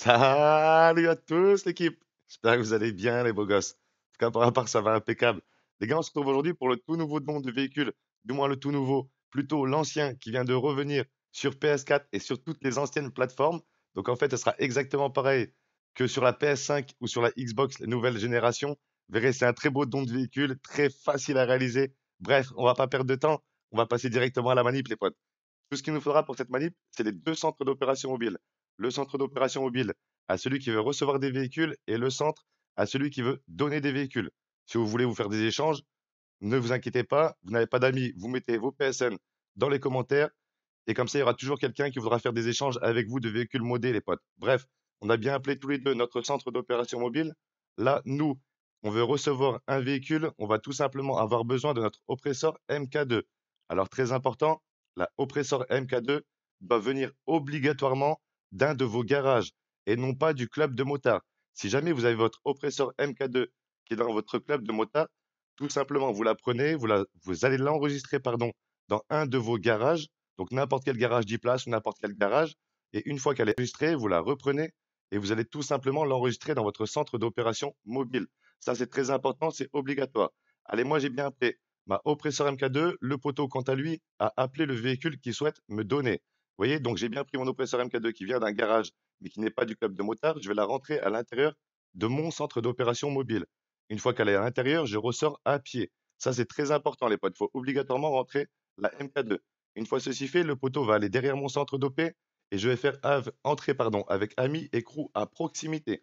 Salut à tous l'équipe J'espère que vous allez bien les beaux gosses. En tout cas, par part, ça va impeccable. Les gars, on se retrouve aujourd'hui pour le tout nouveau don du véhicule, du moins le tout nouveau, plutôt l'ancien qui vient de revenir sur PS4 et sur toutes les anciennes plateformes. Donc en fait, ce sera exactement pareil que sur la PS5 ou sur la Xbox les nouvelles générations. Vous verrez, c'est un très beau don de véhicule, très facile à réaliser. Bref, on va pas perdre de temps, on va passer directement à la manip les potes. Tout ce qu'il nous faudra pour cette manip, c'est les deux centres d'opération mobile le centre d'opération mobile à celui qui veut recevoir des véhicules et le centre à celui qui veut donner des véhicules. Si vous voulez vous faire des échanges, ne vous inquiétez pas, vous n'avez pas d'amis, vous mettez vos PSN dans les commentaires et comme ça, il y aura toujours quelqu'un qui voudra faire des échanges avec vous de véhicules modés, les potes. Bref, on a bien appelé tous les deux notre centre d'opération mobile. Là, nous, on veut recevoir un véhicule, on va tout simplement avoir besoin de notre oppressor MK2. Alors très important, la oppressor MK2 va venir obligatoirement d'un de vos garages et non pas du club de motards. Si jamais vous avez votre oppresseur MK2 qui est dans votre club de motards, tout simplement, vous la prenez, vous, allez l'enregistrer pardon, dans un de vos garages, donc n'importe quel garage 10 place ou n'importe quel garage, et une fois qu'elle est enregistrée, vous la reprenez et vous allez tout simplement l'enregistrer dans votre centre d'opération mobile. Ça, c'est très important, c'est obligatoire. Allez, moi, j'ai bien appelé ma oppresseur MK2, le poteau, quant à lui, a appelé le véhicule qu'il souhaite me donner. Vous voyez, donc j'ai bien pris mon oppresseur MK2 qui vient d'un garage, mais qui n'est pas du club de motards. Je vais la rentrer à l'intérieur de mon centre d'opération mobile. Une fois qu'elle est à l'intérieur, je ressors à pied. Ça, c'est très important, les potes. Il faut obligatoirement rentrer la MK2. Une fois ceci fait, le poteau va aller derrière mon centre d'OP et je vais faire entrer pardon, avec Ami et à proximité.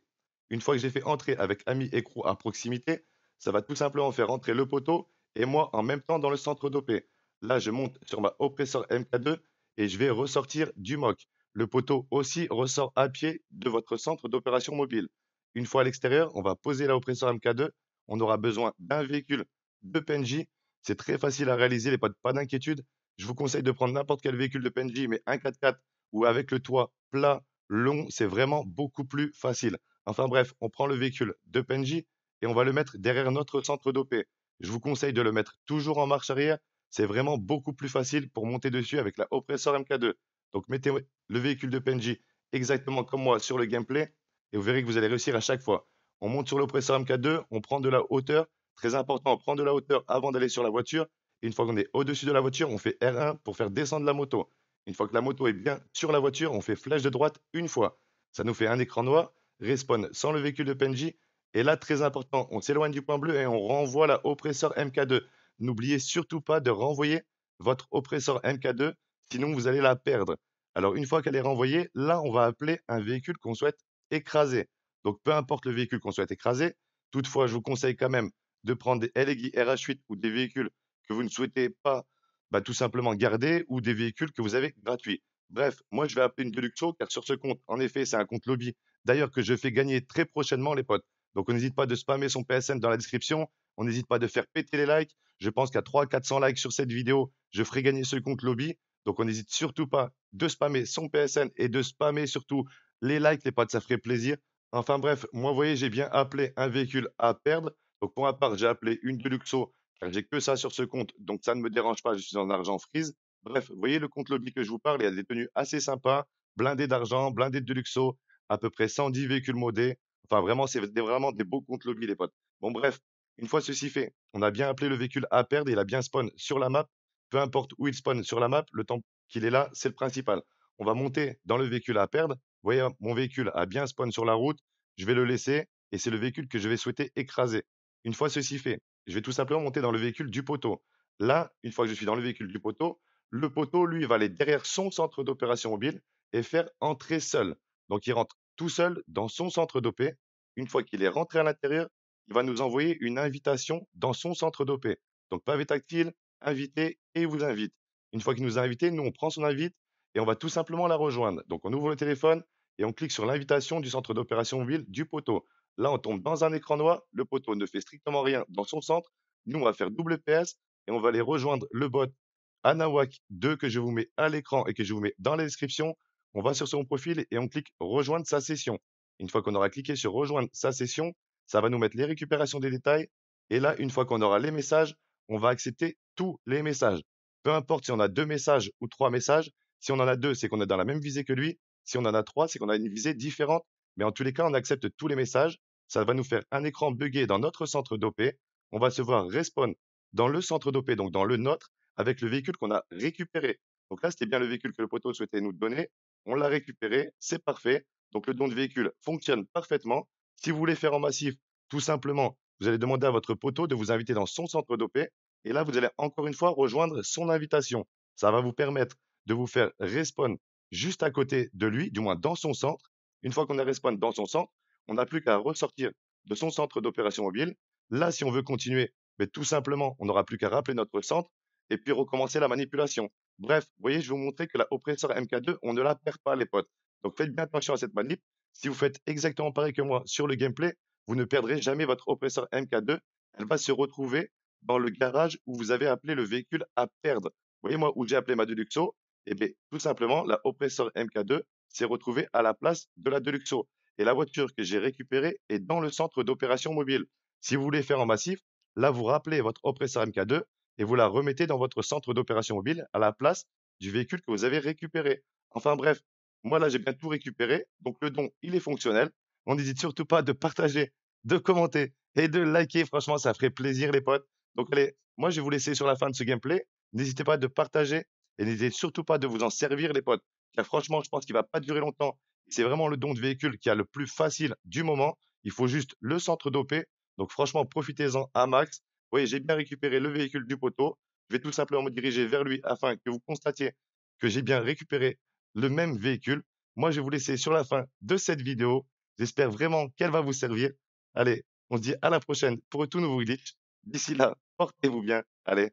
Une fois que j'ai fait entrer avec Ami et à proximité, ça va tout simplement faire entrer le poteau et moi en même temps dans le centre d'OP. Là, je monte sur ma oppresseur MK2 et je vais ressortir du MOC. Le poteau aussi ressort à pied de votre centre d'opération mobile. Une fois à l'extérieur, on va poser la oppresseur MK2. On aura besoin d'un véhicule de PNJ. C'est très facile à réaliser, les potes, pas d'inquiétude. Je vous conseille de prendre n'importe quel véhicule de PNJ, mais un 4x4 ou avec le toit plat, long, c'est vraiment beaucoup plus facile. Enfin bref, on prend le véhicule de PNJ et on va le mettre derrière notre centre d'OP. Je vous conseille de le mettre toujours en marche arrière c'est vraiment beaucoup plus facile pour monter dessus avec la Oppressor MK2. Donc mettez le véhicule de Penji exactement comme moi sur le gameplay et vous verrez que vous allez réussir à chaque fois. On monte sur l'Oppressor MK2, on prend de la hauteur. Très important, on prend de la hauteur avant d'aller sur la voiture. une fois qu'on est au-dessus de la voiture, on fait R1 pour faire descendre la moto. Une fois que la moto est bien sur la voiture, on fait flèche de droite une fois. Ça nous fait un écran noir, respawn sans le véhicule de Penji. Et là, très important, on s'éloigne du point bleu et on renvoie la Oppressor MK2. N'oubliez surtout pas de renvoyer votre oppresseur MK2, sinon vous allez la perdre. Alors une fois qu'elle est renvoyée, là on va appeler un véhicule qu'on souhaite écraser. Donc peu importe le véhicule qu'on souhaite écraser, toutefois je vous conseille quand même de prendre des LEGI RH8 ou des véhicules que vous ne souhaitez pas bah, tout simplement garder ou des véhicules que vous avez gratuits. Bref, moi je vais appeler une Deluxo car sur ce compte, en effet, c'est un compte lobby. D'ailleurs que je fais gagner très prochainement les potes. Donc on n'hésite pas de spammer son PSM dans la description. On n'hésite pas de faire péter les likes. Je pense qu'à 300-400 likes sur cette vidéo, je ferai gagner ce compte lobby. Donc on n'hésite surtout pas de spammer son PSN et de spammer surtout les likes, les potes, ça ferait plaisir. Enfin bref, moi vous voyez, j'ai bien appelé un véhicule à perdre. Donc pour ma part, j'ai appelé une Deluxo car j'ai que ça sur ce compte, donc ça ne me dérange pas, je suis en argent freeze. Bref, vous voyez le compte lobby que je vous parle, il y a des tenues assez sympas, blindées d'argent, blindées de Deluxo, à peu près 110 véhicules modés. Enfin vraiment, c'est vraiment des beaux comptes lobby les potes. Bon bref, une fois ceci fait, on a bien appelé le véhicule à perdre, il a bien spawn sur la map. Peu importe où il spawn sur la map, le temps qu'il est là, c'est le principal. On va monter dans le véhicule à perdre. Vous voyez, mon véhicule a bien spawn sur la route, je vais le laisser et c'est le véhicule que je vais souhaiter écraser. Une fois ceci fait, je vais tout simplement monter dans le véhicule du poteau. Là, une fois que je suis dans le véhicule du poteau, le poteau, lui, va aller derrière son centre d'opération mobile et faire entrer seul. Donc, il rentre tout seul dans son centre d'OP. Une fois qu'il est rentré à l'intérieur, il va nous envoyer une invitation dans son centre d'OP. Donc pavé tactile, invité et vous invite. Une fois qu'il nous a invité, nous on prend son invite et on va tout simplement la rejoindre. Donc on ouvre le téléphone et on clique sur l'invitation du centre d'opération mobile du poteau. Là on tombe dans un écran noir, le poteau ne fait strictement rien dans son centre. Nous on va faire double PS et on va aller rejoindre le bot Anawak 2 que je vous mets à l'écran et que je vous mets dans la description. On va sur son profil et on clique rejoindre sa session. Une fois qu'on aura cliqué sur rejoindre sa session, ça va nous mettre les récupérations des détails. Et là, une fois qu'on aura les messages, on va accepter tous les messages. Peu importe si on a deux messages ou trois messages. Si on en a deux, c'est qu'on est dans la même visée que lui. Si on en a trois, c'est qu'on a une visée différente. Mais en tous les cas, on accepte tous les messages. Ça va nous faire un écran buggé dans notre centre d'OP. On va se voir respawn dans le centre d'OP, donc dans le nôtre, avec le véhicule qu'on a récupéré. Donc là, c'était bien le véhicule que le poteau souhaitait nous donner. On l'a récupéré, c'est parfait. Donc le don de véhicule fonctionne parfaitement. Si vous voulez faire en massif, tout simplement, vous allez demander à votre poteau de vous inviter dans son centre dopé. Et là, vous allez encore une fois rejoindre son invitation. Ça va vous permettre de vous faire respawn juste à côté de lui, du moins dans son centre. Une fois qu'on est respawn dans son centre, on n'a plus qu'à ressortir de son centre d'opération mobile. Là, si on veut continuer, mais ben, tout simplement, on n'aura plus qu'à rappeler notre centre et puis recommencer la manipulation. Bref, vous voyez, je vais vous montrer que la oppresseur MK2, on ne la perd pas, les potes. Donc faites bien attention à cette manip. Si vous faites exactement pareil que moi sur le gameplay, vous ne perdrez jamais votre oppresseur MK2. Elle va se retrouver dans le garage où vous avez appelé le véhicule à perdre. voyez, moi, où j'ai appelé ma Deluxo, et eh bien, tout simplement, la oppresseur MK2 s'est retrouvée à la place de la Deluxo. Et la voiture que j'ai récupérée est dans le centre d'opération mobile. Si vous voulez faire en massif, là, vous rappelez votre oppresseur MK2 et vous la remettez dans votre centre d'opération mobile à la place du véhicule que vous avez récupéré. Enfin bref, moi, là, j'ai bien tout récupéré. Donc, le don, il est fonctionnel. On n'hésite surtout pas de partager, de commenter et de liker. Franchement, ça ferait plaisir, les potes. Donc, allez, moi, je vais vous laisser sur la fin de ce gameplay. N'hésitez pas de partager et n'hésitez surtout pas de vous en servir, les potes. Car franchement, je pense qu'il ne va pas durer longtemps. C'est vraiment le don de véhicule qui a le plus facile du moment. Il faut juste le centre dopé. Donc, franchement, profitez-en à max. Vous voyez, j'ai bien récupéré le véhicule du poteau. Je vais tout simplement me diriger vers lui afin que vous constatiez que j'ai bien récupéré le même véhicule. Moi, je vais vous laisser sur la fin de cette vidéo. J'espère vraiment qu'elle va vous servir. Allez, on se dit à la prochaine pour tout nouveau glitch. D'ici là, portez-vous bien. Allez,